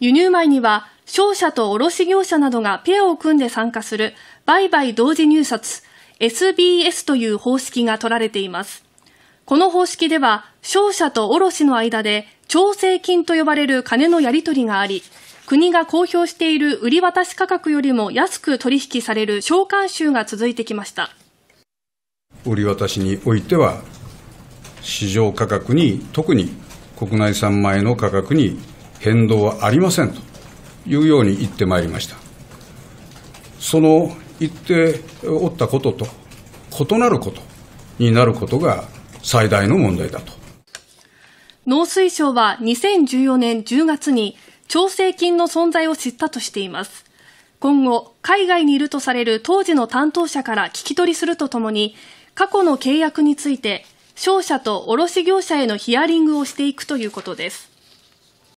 輸入米には商社と卸業者などがペアを組んで参加する売買同時入札 SBS という方式が取られています。この方式では商社と卸の間で調整金と呼ばれる金のやり取りがあり、国が公表している売り渡し価格よりも安く取引される償還収が続いてきました。売り渡しにおいては市場価格に特に国内産米の価格に変動はありませんというように言ってまいりました。その言っておったことと異なることになることが最大の問題だと。農水省は2014年10月に調整金の存在を知ったとしています。今後、海外にいるとされる当時の担当者から聞き取りするとともに、過去の契約について、商社と卸業者へのヒアリングをしていくということです。